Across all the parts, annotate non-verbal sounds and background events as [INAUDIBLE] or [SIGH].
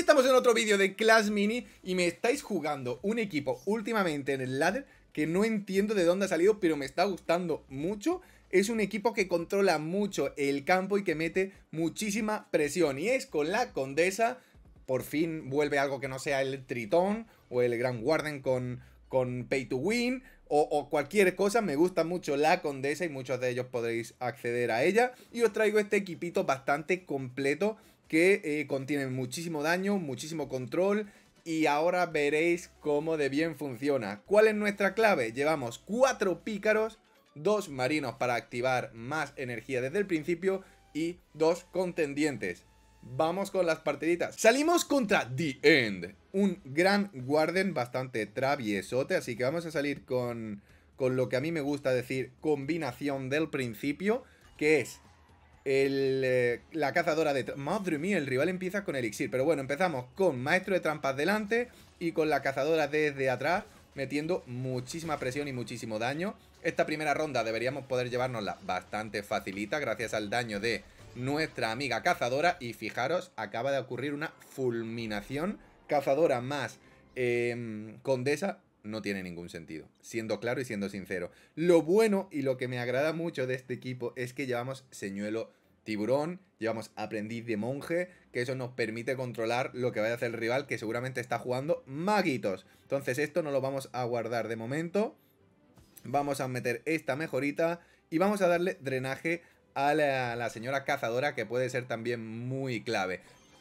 estamos en otro vídeo de Clash Mini y me estáis jugando un equipo últimamente en el ladder que no entiendo de dónde ha salido, pero me está gustando mucho. Es un equipo que controla mucho el campo y que mete muchísima presión. Y es con la Condesa, por fin vuelve algo que no sea el Tritón o el Grand Warden con, con Pay to Win o, o, cualquier cosa. Me gusta mucho la Condesa y muchos de ellos podréis acceder a ella. Y os traigo este equipito bastante completo que eh, contienen contiene muchísimo daño, muchísimo control y ahora veréis cómo de bien funciona. ¿Cuál es nuestra clave? Llevamos cuatro pícaros, dos marinos para activar más energía desde el principio y dos contendientes. Vamos con las partiditas. Salimos contra The End, un gran Warden bastante traviesote, así que vamos a salir con, con lo que a mí me gusta decir combinación del principio, que es eh, la cazadora de... Madre mía, el rival empieza con elixir. Pero bueno, empezamos con maestro de trampas delante y con la cazadora desde atrás metiendo muchísima presión y muchísimo daño. Esta primera ronda deberíamos poder llevárnosla bastante facilita gracias al daño de nuestra amiga cazadora. Y fijaros, acaba de ocurrir una fulminación. Cazadora más em, condesa no tiene ningún sentido, siendo claro y siendo sincero. Lo bueno y lo que me agrada mucho de este equipo es que llevamos señuelo tiburón, llevamos aprendiz de monje, que eso nos permite controlar lo que vaya a hacer el rival, que seguramente está jugando maguitos. Entonces esto no lo vamos a guardar de momento. Vamos a meter esta mejorita y vamos a darle drenaje a la, señora cazadora, que puede ser también muy clave.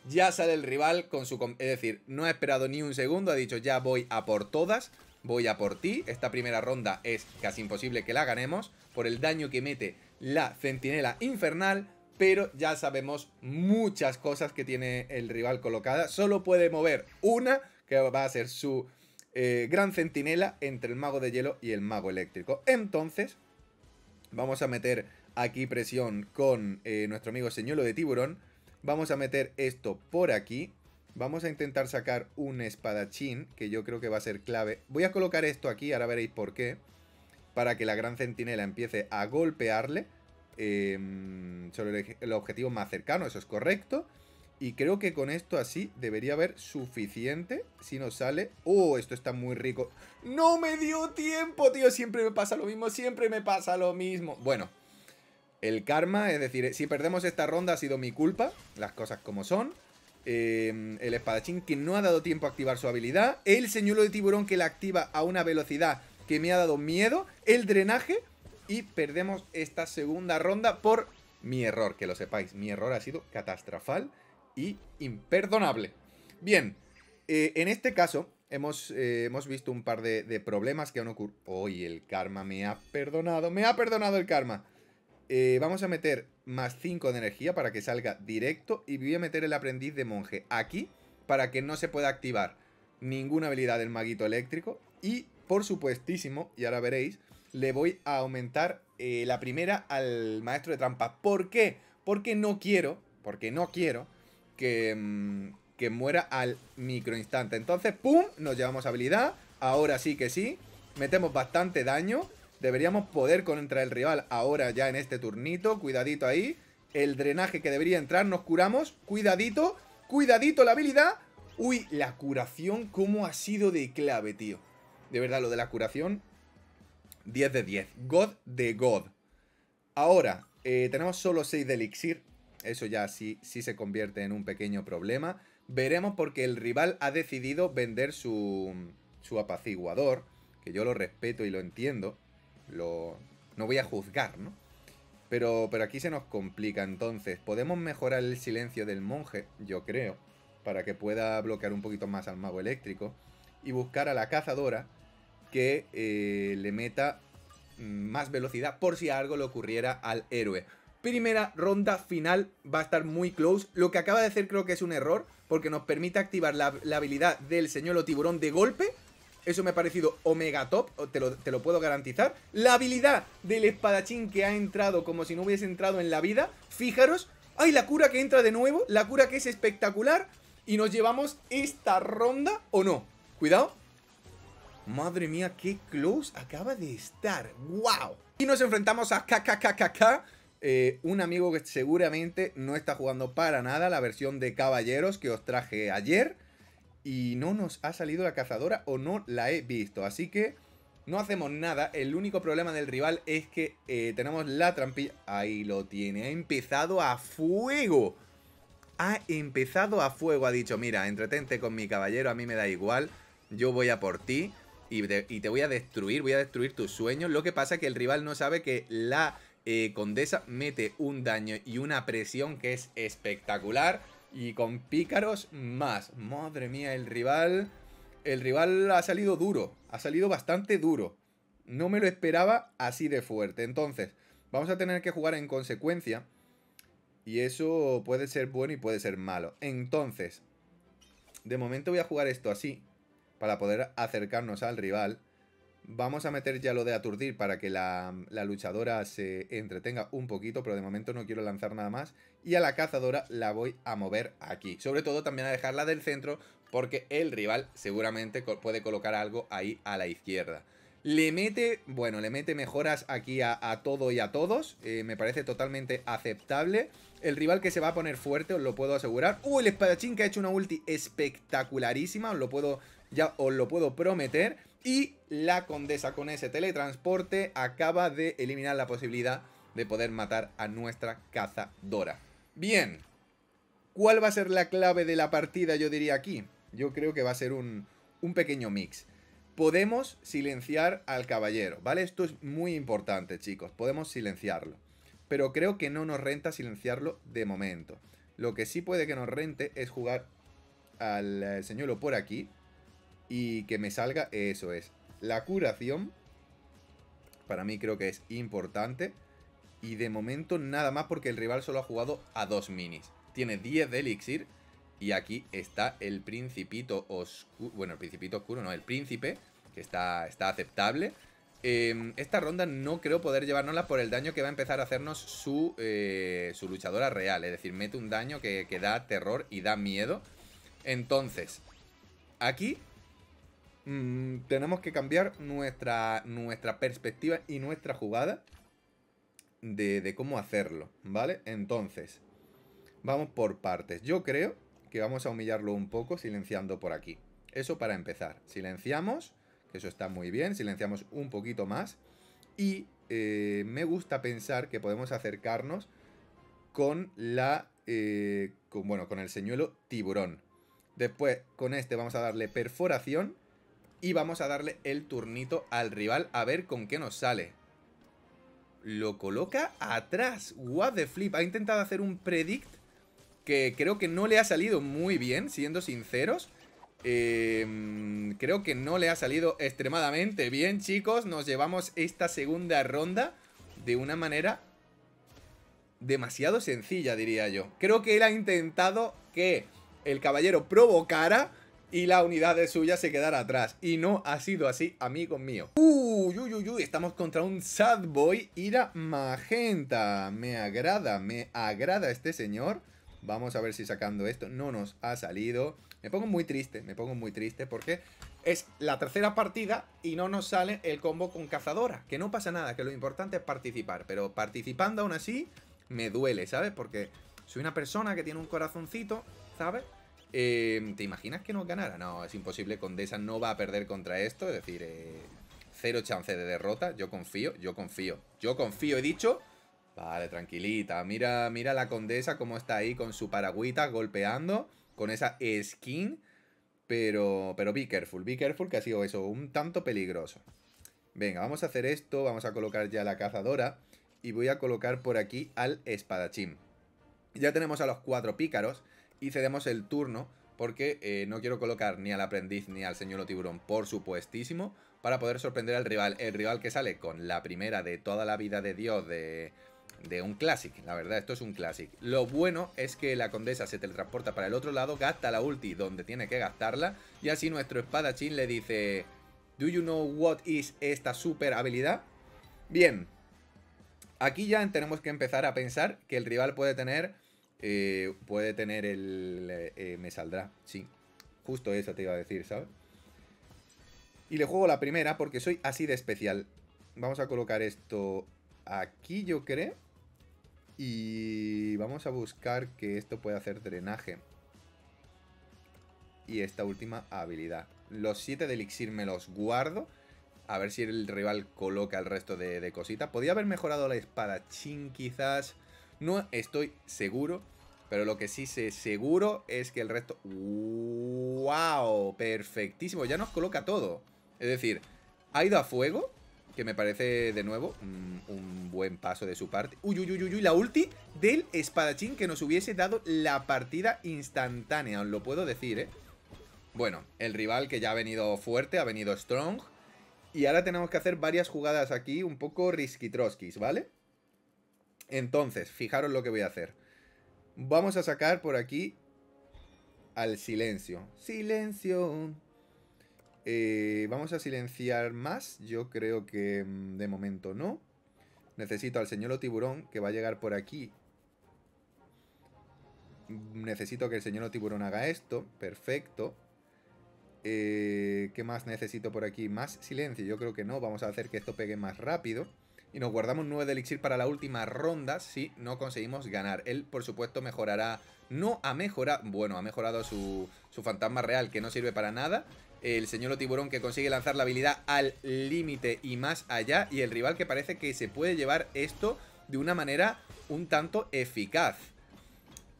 Ya sale el rival con su... Es decir, no ha esperado ni un segundo, ha dicho ya voy a por todas, voy a por ti. Esta primera ronda es casi imposible que la ganemos por el daño que mete la centinela infernal pero ya sabemos muchas cosas que tiene el rival colocada. Solo puede mover una, que va a ser su eh, gran centinela entre el mago de hielo y el mago eléctrico. Entonces, vamos a meter aquí presión con eh, nuestro amigo señuelo de tiburón. Vamos a meter esto por aquí. Vamos a intentar sacar un espadachín, que yo creo que va a ser clave. Voy a colocar esto aquí, ahora veréis por qué. Para que la gran centinela empiece a golpearle. Em, sobre el, objetivo más cercano, eso es correcto. Y creo que con esto así debería haber suficiente si nos sale... ¡Oh, esto está muy rico! ¡No me dio tiempo, tío! Siempre me pasa lo mismo, siempre me pasa lo mismo. Bueno, el karma, es decir, si perdemos esta ronda ha sido mi culpa, las cosas como son. Em, el espadachín que no ha dado tiempo a activar su habilidad. El señuelo de tiburón que la activa a una velocidad que me ha dado miedo. El drenaje y perdemos esta segunda ronda por mi error, que lo sepáis. Mi error ha sido catastrofal y imperdonable. Bien, eh, en este caso hemos, eh, hemos visto un par de, problemas que han ocurrido. hoy el karma me ha perdonado! ¡Me ha perdonado el karma! Eh, vamos a meter más 5 de energía para que salga directo y voy a meter el aprendiz de monje aquí para que no se pueda activar ninguna habilidad del maguito eléctrico y por supuestísimo, y ahora veréis, le voy a aumentar eh, la primera al maestro de Trampas. ¿Por qué? Porque no quiero, porque no quiero que, mm, muera al micro instante. Entonces, ¡pum! Nos llevamos habilidad. Ahora sí que sí. Metemos bastante daño. Deberíamos poder contra el rival ahora ya en este turnito. Cuidadito ahí. El drenaje que debería entrar. Nos curamos. Cuidadito. Cuidadito la habilidad. Uy, la curación, cómo ha sido de clave, tío. De verdad, lo de la curación 10 de 10. God de God. Ahora, eh, tenemos solo 6 de elixir. Eso ya sí, sí se convierte en un pequeño problema. Veremos porque el rival ha decidido vender su, su apaciguador. Que yo lo respeto y lo entiendo. Lo, no voy a juzgar, ¿no? Pero, pero aquí se nos complica, entonces podemos mejorar el silencio del monje, yo creo, para que pueda bloquear un poquito más al mago eléctrico y buscar a la cazadora que eh, le meta más velocidad por si algo le ocurriera al héroe. Primera ronda final va a estar muy close. Lo que acaba de hacer creo que es un error porque nos permite activar la, habilidad del Señor O tiburón de golpe. Eso me ha parecido omega top, te lo, te lo, puedo garantizar. La habilidad del espadachín que ha entrado como si no hubiese entrado en la vida. Fijaros, ¡ay, la cura que entra de nuevo! La cura que es espectacular. Y nos llevamos esta ronda, ¿o no? Cuidado, Madre mía, qué close acaba de estar. ¡Wow! Y nos enfrentamos a KKKKK. Eh, un amigo que seguramente no está jugando para nada la versión de caballeros que os traje ayer. Y no nos ha salido la cazadora o no la he visto. Así que no hacemos nada. El único problema del rival es que eh, tenemos la trampilla. Ahí lo tiene. Ha empezado a fuego. Ha empezado a fuego. Ha dicho, mira, entretente con mi caballero. A mí me da igual. Yo voy a por ti y te, voy a destruir, voy a destruir tus sueños. Lo que pasa es que el rival no sabe que la eh, Condesa mete un daño y una presión que es espectacular. Y con pícaros más. Madre mía, el rival... El rival ha salido duro. Ha salido bastante duro. No me lo esperaba así de fuerte. Entonces, vamos a tener que jugar en consecuencia. Y eso puede ser bueno y puede ser malo. Entonces, de momento voy a jugar esto así para poder acercarnos al rival. Vamos a meter ya lo de aturdir para que la, luchadora se entretenga un poquito, pero de momento no quiero lanzar nada más. Y a la cazadora la voy a mover aquí. Sobre todo también a dejarla del centro porque el rival seguramente puede colocar algo ahí a la izquierda. Le mete, bueno, le mete mejoras aquí a, todo y a todos. Eh, me parece totalmente aceptable. El rival que se va a poner fuerte, os lo puedo asegurar. ¡Uh! El espadachín que ha hecho una ulti espectacularísima. Os lo puedo ya os lo puedo prometer. Y la condesa con ese teletransporte acaba de eliminar la posibilidad de poder matar a nuestra cazadora. Bien, ¿cuál va a ser la clave de la partida? Yo diría aquí. Yo creo que va a ser un, un pequeño mix. Podemos silenciar al caballero, ¿vale? Esto es muy importante, chicos. Podemos silenciarlo. Pero creo que no nos renta silenciarlo de momento. Lo que sí puede que nos rente es jugar al eh, señuelo por aquí y que me salga eso es. La curación, para mí creo que es importante. Y de momento nada más porque el rival solo ha jugado a dos minis. Tiene 10 de elixir y aquí está el principito oscuro. Bueno, el principito oscuro no, el príncipe, que está, está aceptable. Em, esta ronda no creo poder llevárnosla por el daño que va a empezar a hacernos su, eh, su luchadora real. Es decir, mete un daño que, que da terror y da miedo. Entonces, aquí Mm, tenemos que cambiar nuestra, nuestra perspectiva y nuestra jugada de, cómo hacerlo, ¿vale? Entonces, vamos por partes. Yo creo que vamos a humillarlo un poco silenciando por aquí. Eso para empezar. Silenciamos, que eso está muy bien, silenciamos un poquito más. Y eh, me gusta pensar que podemos acercarnos con la... Eh, bueno, con el señuelo tiburón. Después, con este vamos a darle perforación y vamos a darle el turnito al rival a ver con qué nos sale. Lo coloca atrás. What the flip. Ha intentado hacer un predict que creo que no le ha salido muy bien, siendo sinceros. Em, creo que no le ha salido extremadamente bien, chicos. Nos llevamos esta segunda ronda de una manera demasiado sencilla, diría yo. Creo que él ha intentado que el caballero provocara y la unidad de suya se quedará atrás. Y no ha sido así, amigos míos. Uy, uy, uy, uy, estamos contra un Sad Boy Ira Magenta. Me agrada, me agrada este señor. Vamos a ver si sacando esto no nos ha salido. Me pongo muy triste, me pongo muy triste porque es la tercera partida y no nos sale el combo con cazadora. Que no pasa nada, que lo importante es participar. Pero participando aún así me duele, ¿sabes? Porque soy una persona que tiene un corazoncito, ¿sabes? Eh, ¿Te imaginas que no ganara? No, es imposible. Condesa no va a perder contra esto. Es decir, eh, cero chance de derrota. Yo confío, yo confío. Yo confío, he dicho. Vale, tranquilita. Mira, mira la condesa cómo está ahí con su paragüita golpeando. Con esa skin. Pero, pero be careful, be careful que ha sido eso, un tanto peligroso. Venga, vamos a hacer esto. Vamos a colocar ya la cazadora. Y voy a colocar por aquí al espadachín. Ya tenemos a los cuatro pícaros y cedemos el turno porque eh, no quiero colocar ni al aprendiz ni al señor tiburón, por supuestísimo, para poder sorprender al rival. El rival que sale con la primera de toda la vida de Dios de, de un Classic. La verdad, esto es un Classic. Lo bueno es que la condesa se teletransporta para el otro lado, gasta la ulti donde tiene que gastarla, y así nuestro espadachín le dice... ¿Do you know what is esta super habilidad? Bien, aquí ya tenemos que empezar a pensar que el rival puede tener eh, puede tener el... Eh, me saldrá, sí. Justo eso te iba a decir, ¿sabes? Y le juego la primera porque soy así de especial. Vamos a colocar esto aquí, yo creo. Y vamos a buscar que esto pueda hacer drenaje. Y esta última habilidad. Los 7 de elixir me los guardo. A ver si el rival coloca el resto de, cositas. Podría haber mejorado la espada, ching, quizás. No estoy seguro, pero lo que sí sé seguro es que el resto... ¡Wow! Perfectísimo, ya nos coloca todo. Es decir, ha ido a fuego, que me parece de nuevo un, buen paso de su parte. Uy, uy, uy, uy, la ulti del espadachín que nos hubiese dado la partida instantánea, os lo puedo decir, ¿eh? Bueno, el rival que ya ha venido fuerte, ha venido strong. Y ahora tenemos que hacer varias jugadas aquí, un poco risquitroskis, ¿vale? Entonces, fijaros lo que voy a hacer. Vamos a sacar por aquí al silencio. Silencio. Eh, vamos a silenciar más. Yo creo que mm, de momento no. Necesito al señor tiburón que va a llegar por aquí. Mm, necesito que el señor tiburón haga esto. Perfecto. Eh, ¿Qué más necesito por aquí? Más silencio. Yo creo que no. Vamos a hacer que esto pegue más rápido y nos guardamos 9 de elixir para la última ronda si no conseguimos ganar. Él, por supuesto, mejorará, no ha mejorado, bueno, ha mejorado su, fantasma real que no sirve para nada. El señor tiburón que consigue lanzar la habilidad al límite y más allá. Y el rival que parece que se puede llevar esto de una manera un tanto eficaz.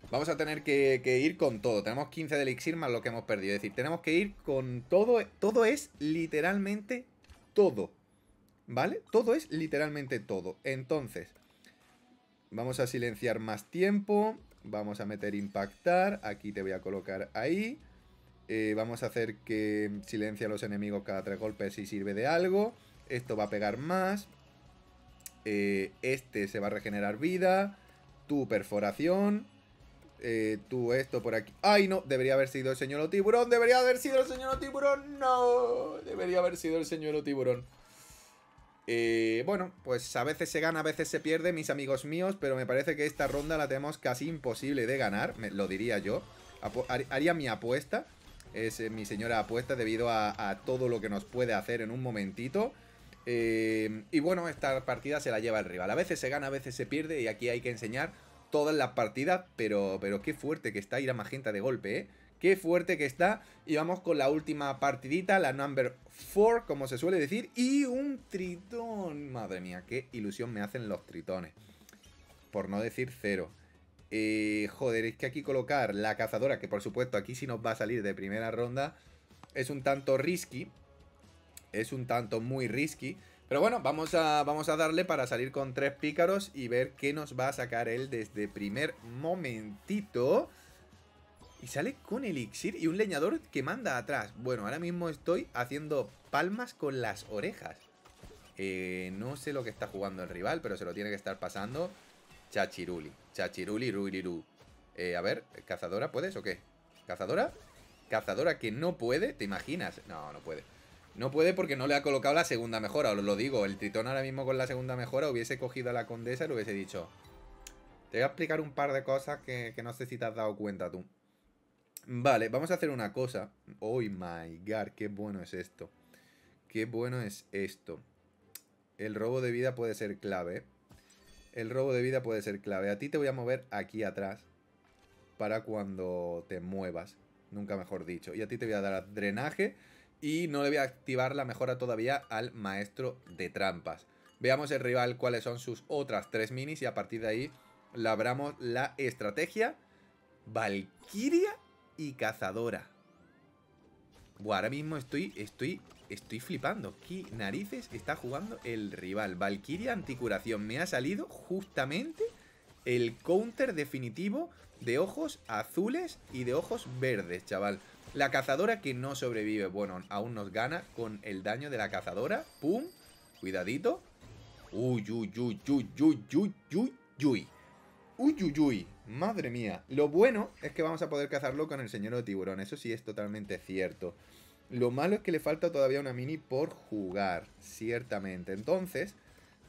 Vamos a tener que, que, ir con todo. Tenemos 15 de elixir más lo que hemos perdido. Es decir, tenemos que ir con todo. Todo es literalmente todo. ¿Vale? Todo es literalmente todo. Entonces, vamos a silenciar más tiempo. Vamos a meter impactar. Aquí te voy a colocar ahí. Eh, vamos a hacer que silencia a los enemigos cada tres golpes si sirve de algo. Esto va a pegar más. Eh, este se va a regenerar vida. Tu perforación. Eh, tú esto por aquí. ¡Ay, no! Debería haber sido el señor tiburón. Debería haber sido el señor tiburón. No. Debería haber sido el señor tiburón. Eh, bueno, pues a veces se gana, a veces se pierde, mis amigos míos, pero me parece que esta ronda la tenemos casi imposible de ganar, lo diría yo. haría mi apuesta, es eh, mi señora apuesta debido a, todo lo que nos puede hacer en un momentito. Eh, y bueno, esta partida se la lleva el rival. A veces se gana, a veces se pierde y aquí hay que enseñar Todas las partidas, pero, pero qué fuerte que está ir a Magenta de golpe, ¿eh? Qué fuerte que está. Y vamos con la última partidita, la number 4, como se suele decir. Y un tritón. Madre mía, qué ilusión me hacen los tritones. Por no decir cero. Eh, joder, es que aquí colocar la cazadora, que por supuesto aquí sí nos va a salir de primera ronda, es un tanto risky. Es un tanto muy risky. Pero bueno, vamos a, vamos a darle para salir con tres pícaros y ver qué nos va a sacar él desde primer momentito. Y sale con elixir y un leñador que manda atrás. Bueno, ahora mismo estoy haciendo palmas con las orejas. Eh, no sé lo que está jugando el rival, pero se lo tiene que estar pasando Chachiruli. Chachiruli, Ruiriru. Eh, a ver, ¿cazadora puedes o qué? ¿Cazadora? ¿Cazadora que no puede? ¿Te imaginas? No, no puede. No puede porque no le ha colocado la segunda mejora, os lo digo. El tritón ahora mismo con la segunda mejora hubiese cogido a la condesa y le hubiese dicho... Te voy a explicar un par de cosas que, no sé si te has dado cuenta tú. Vale, vamos a hacer una cosa. Oh my god, qué bueno es esto. Qué bueno es esto. El robo de vida puede ser clave. El robo de vida puede ser clave. A ti te voy a mover aquí atrás. Para cuando te muevas. Nunca mejor dicho. Y a ti te voy a dar drenaje y no le voy a activar la mejora todavía al maestro de trampas. Veamos el rival cuáles son sus otras tres minis y a partir de ahí labramos la estrategia valquiria y Cazadora. Buah, ahora mismo estoy, estoy, estoy flipando. ¿Qué narices está jugando el rival? Valkyria anticuración. Me ha salido justamente el counter definitivo de ojos azules y de ojos verdes, chaval. La cazadora que no sobrevive. Bueno, aún nos gana con el daño de la cazadora. ¡Pum! Cuidadito. Uy, uy, uy, uy, uy, uy, uy, uy. Uy, uy, uy. Madre mía. Lo bueno es que vamos a poder cazarlo con el señor de tiburón. Eso sí es totalmente cierto. Lo malo es que le falta todavía una mini por jugar. Ciertamente. Entonces,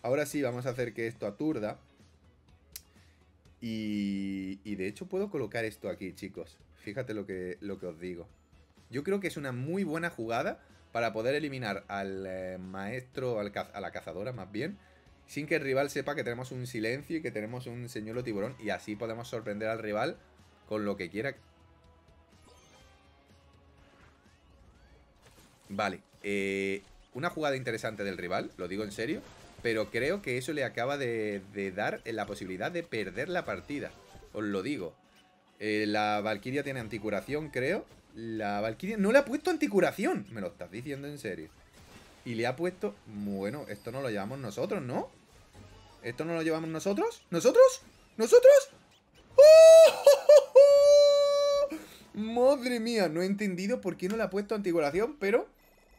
ahora sí vamos a hacer que esto aturda. Y, y de hecho puedo colocar esto aquí, chicos. Fíjate lo que, lo que os digo. Yo creo que es una muy buena jugada para poder eliminar al eh, maestro, al a la cazadora más bien, sin que el rival sepa que tenemos un silencio y que tenemos un señuelo tiburón y así podemos sorprender al rival con lo que quiera. Vale, eh, una jugada interesante del rival, lo digo en serio, pero creo que eso le acaba de, dar la posibilidad de perder la partida, os lo digo. Eh, la Valkyria tiene anticuración, creo, la Valkyria no le ha puesto anticuración. Me lo estás diciendo en serio. Y le ha puesto... Bueno, esto no lo llevamos nosotros, ¿no? ¿Esto no lo llevamos nosotros? ¿Nosotros? ¿Nosotros? ¡Oh! [LAUGHS] Madre mía, no he entendido por qué no le ha puesto anticuración, pero...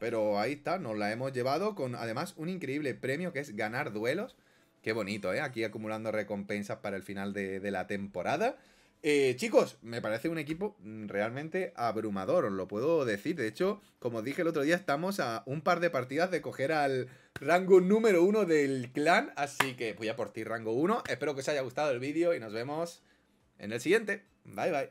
Pero ahí está, nos la hemos llevado con además un increíble premio que es ganar duelos. Qué bonito, ¿eh? Aquí acumulando recompensas para el final de, de la temporada. Eh, chicos, me parece un equipo mm, realmente abrumador, os lo puedo decir. De hecho, como dije el otro día, estamos a un par de partidas de coger al rango número uno del clan. Así que voy a por ti, rango uno Espero que os haya gustado el vídeo y nos vemos en el siguiente. Bye, bye.